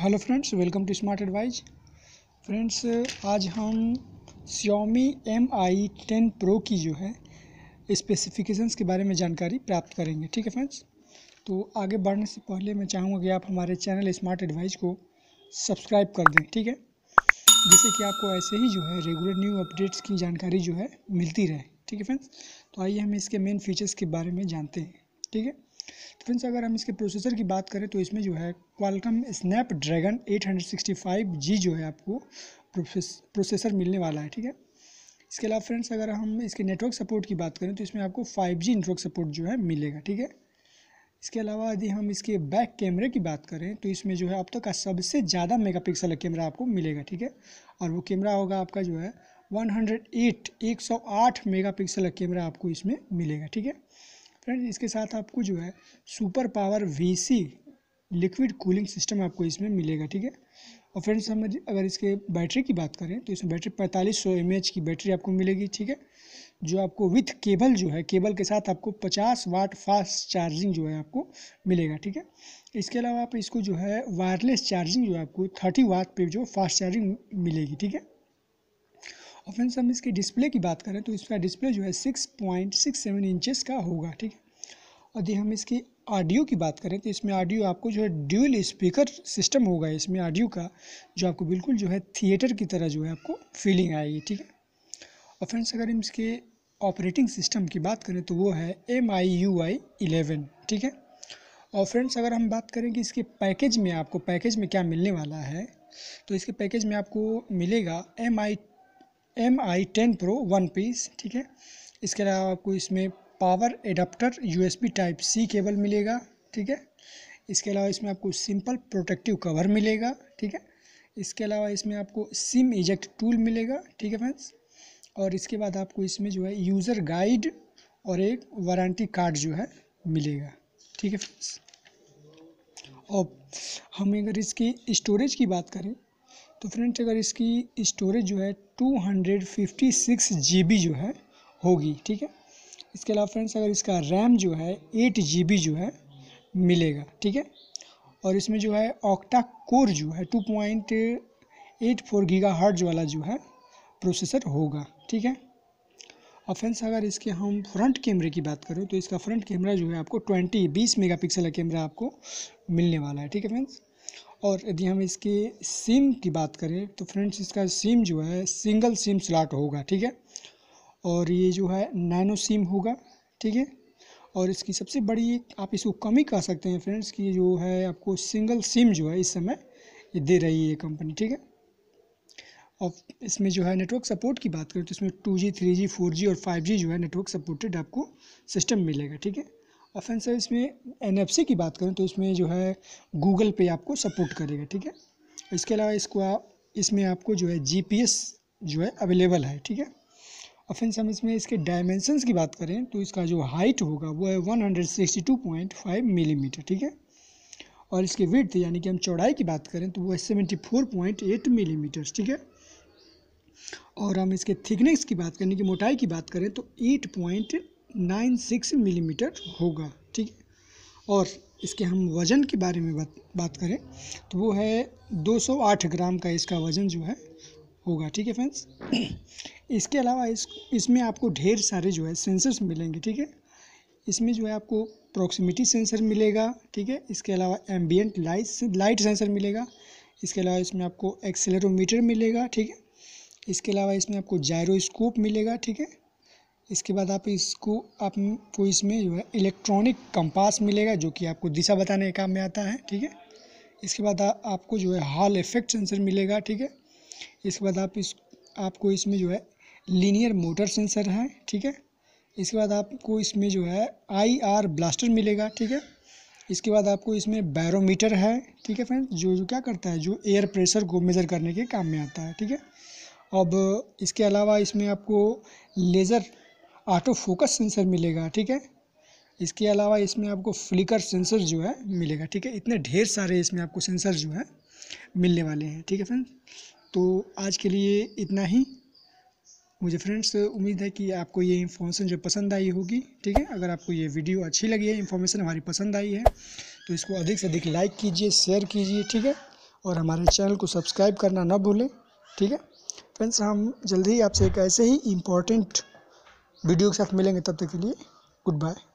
hello friends welcome to smart advise friends आज हम Xiaomi Mi 10 Pro की जो है स्पेसिफिकेशंस के बारे में जानकारी प्राप्त करेंगे ठीक है फ्रेंड्स तो आगे बढ़ने से पहले मैं चाहूँगा कि आप हमारे चैनल स्मार्ट एडवाइज को सब्सक्राइब कर दें ठीक है जिससे कि आपको ऐसे ही जो है रेगुलर न्यू अपडेट्स की जानकारी जो है मिलती रहे ठीक है फ्रेंड्स तो आइए हम इसके मेन फीचर्स के बारे में जानते हैं ठीक है तो फ्रेंड्स अगर हम इसके प्रोसेसर की बात करें तो इसमें जो है क्वालकम स्नैप ड्रैगन एट जो है आपको प्रोसेसर मिलने वाला है ठीक है इसके अलावा फ्रेंड्स अगर हम इसके नेटवर्क सपोर्ट की बात करें तो इसमें आपको 5G नेटवर्क सपोर्ट जो है मिलेगा ठीक है इसके अलावा यदि हम इसके बैक कैमरे की बात करें तो इसमें जो है अब तक का सबसे ज़्यादा मेगापिक्सल का कैमरा आपको मिलेगा ठीक है और वो कैमरा होगा आपका जो है 108 108 मेगापिक्सल का कैमरा आपको इसमें मिलेगा ठीक है फ्रेंड्स इसके साथ आपको जो है super power VC liquid cooling system आपको इसमें मिलेगा ठीक है और फ्रेंड्स हम अगर इसके बैटरी की बात करें तो इसमें बैटरी पैंतालीस सौ की बैटरी आपको मिलेगी ठीक है जो आपको विथ केबल जो है केबल के साथ आपको 50 वाट फास्ट चार्जिंग जो है आपको मिलेगा ठीक है इसके अलावा आप इसको जो है वायरलेस चार्जिंग जो है आपको 30 वाट पे जो फास्ट चार्जिंग मिलेगी ठीक है और फ्रेंड्स हम इसकी डिस्प्ले की बात करें तो इसका डिस्प्ले जो है six point six seven inches का होगा ठीक है और यदि हम इसकी ऑडियो की बात करें तो इसमें ऑडियो आपको जो है ड्यूल स्पीकर सिस्टम होगा इसमें ऑडियो का जो आपको बिल्कुल जो है थिएटर की तरह जो है आपको फीलिंग आएगी ठीक है और फ्रेंड्स अगर हम इसके ऑपरेटिंग सिस्टम की बात करें तो वो है M I U I eleven ठीक है और फ्रेंड्स अगर हम बात करें कि इसके पैकेज में आपको पैकेज में क्या मिलने वाला है तो इसके पैकेज में आपको मिलेगा M I M I ten pro one piece ठीक है इसके अलावा आपको इसमें power adapter USB type C cable मिलेगा ठीक है इसके अलावा इसमें आपको सिंपल प्रोटेक्टिव कवर मिलेगा ठीक है इसके अलावा इसमें आपको सिम इजेक्ट टूल मिलेगा ठीक है फ्रेंड्स और इसके बाद आपको इसमें जो है यूज़र गाइड और एक वारंटी कार्ड जो है मिलेगा ठीक है फ्रेंड्स और हम अगर इसकी स्टोरेज की बात करें तो फ्रेंड्स अगर इसकी स्टोरेज जो है 256 जीबी जो है होगी ठीक है इसके अलावा फ्रेंड्स अगर इसका रैम जो है 8 जीबी जो है मिलेगा ठीक है और इसमें जो है ऑक्टा कोर जो है 2.84 गीगाहर्ट्ज वाला जो है प्रोसेसर होगा ठीक है और फ्रेंड्स अगर इसके हम फ्रंट कैमरे की बात करें तो इसका फ्रंट कैमरा जो है आपको 20 20 मेगापिक्सल का कैमरा आपको मिलने वाला है ठीक है फ्रेंड्स और यदि हम इसके सिम की बात करें तो फ्रेंड्स इसका सिम जो है सिंगल सिम स्लॉट होगा ठीक है और ये जो है नैनो सिम होगा ठीक है और इसकी सबसे बड़ी आप इसको कमी कह सकते हैं फ्रेंड्स कि जो है आपको सिंगल सिम जो है इस समय ये दे रही है ये कंपनी ठीक है और इसमें जो है नेटवर्क सपोर्ट की बात करें तो इसमें two G three G four G और फाइव जी जो है नेटवर्क सपोर्टेड आपको सिस्टम मिलेगा ठीक है और फ्रेंड सर इसमें एन की बात करें तो इसमें जो है गूगल पे आपको सपोर्ट करेगा ठीक है इसके अलावा इसको आप इसमें आपको जो है जी जो है अवेलेबल है ठीक है और फ्रेंड्स हम इसमें इसके डायमेंशंस की बात करें तो इसका जो हाइट होगा वो है 162.5 मिलीमीटर ठीक है और इसके विथ यानी कि हम चौड़ाई की बात करें तो वो है 74.8 मिलीमीटर ठीक है और हम इसके थिकनेस की बात करें कि मोटाई की बात करें तो पॉइंट नाइन सिक्स मिलीमीटर होगा ठीक है और इसके हम वज़न के बारे में बात बात करें तो वो है 208 ग्राम का इसका वज़न जो है होगा ठीक है फ्रेंड्स इसके अलावा इस इसमें आपको ढेर सारे जो है सेंसर्स मिलेंगे ठीक है इसमें जो है आपको प्रॉक्सिमिटी सेंसर मिलेगा ठीक है इसके अलावा एम्बियंट लाइट लाइट सेंसर मिलेगा इसके अलावा इसमें आपको एक्सेलरोमीटर मिलेगा ठीक है इसके अलावा इसमें आपको जायरोस्कोप मिलेगा ठीक है इसके बाद आप इसको आपको इसमें जो है इलेक्ट्रॉनिक कंपास मिलेगा जो कि आपको दिशा बताने के काम में आता है ठीक है इसके बाद आ, आपको जो है हॉल इफेक्ट सेंसर मिलेगा ठीक है इसके बाद आप इस आपको इसमें जो है लीनियर मोटर सेंसर है ठीक है इसके बाद आपको इसमें जो है आई आर ब्लास्टर मिलेगा ठीक है इसके बाद आपको इसमें बैरोमीटर है ठीक है फ्रेंड जो जो क्या करता है जो एयर प्रेशर को मेज़र करने के काम में आता है ठीक है अब इसके अलावा इसमें आपको लेज़र ऑटो फोकस सेंसर मिलेगा ठीक है इसके अलावा इसमें आपको फ्लिकर सेंसर जो है मिलेगा ठीक है इतने ढेर सारे इसमें आपको सेंसर जो है मिलने वाले हैं ठीक है फ्रेंड्स तो आज के लिए इतना ही मुझे फ्रेंड्स उम्मीद है कि आपको ये इन्फॉर्मेशन जो पसंद आई होगी ठीक है अगर आपको ये वीडियो अच्छी लगी है इन्फॉर्मेशन हमारी पसंद आई है तो इसको अधिक से अधिक लाइक कीजिए शेयर कीजिए ठीक है और हमारे चैनल को सब्सक्राइब करना ना भूलें ठीक है फ्रेंड्स हम जल्दी ही आपसे एक ऐसे ही इम्पॉर्टेंट वीडियो के साथ मिलेंगे तब तक के लिए गुड बाय